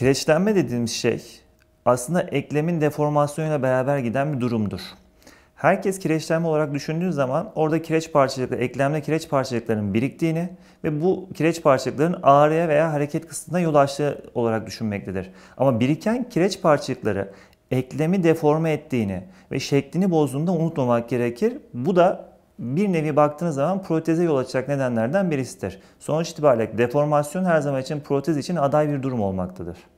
Kireçlenme dediğimiz şey aslında eklemin deformasyonuyla beraber giden bir durumdur. Herkes kireçlenme olarak düşündüğü zaman orada kireç parçacıkları, eklemde kireç parçacıklarının biriktiğini ve bu kireç parçacıkların ağrıya veya hareket kısmına yol açtığı olarak düşünmektedir. Ama biriken kireç parçacıkları eklemi deforme ettiğini ve şeklini bozduğunda unutmamak gerekir. Bu da bir nevi baktığınız zaman proteze yol açacak nedenlerden birisidir. Sonuç itibariyle deformasyon her zaman için protez için aday bir durum olmaktadır.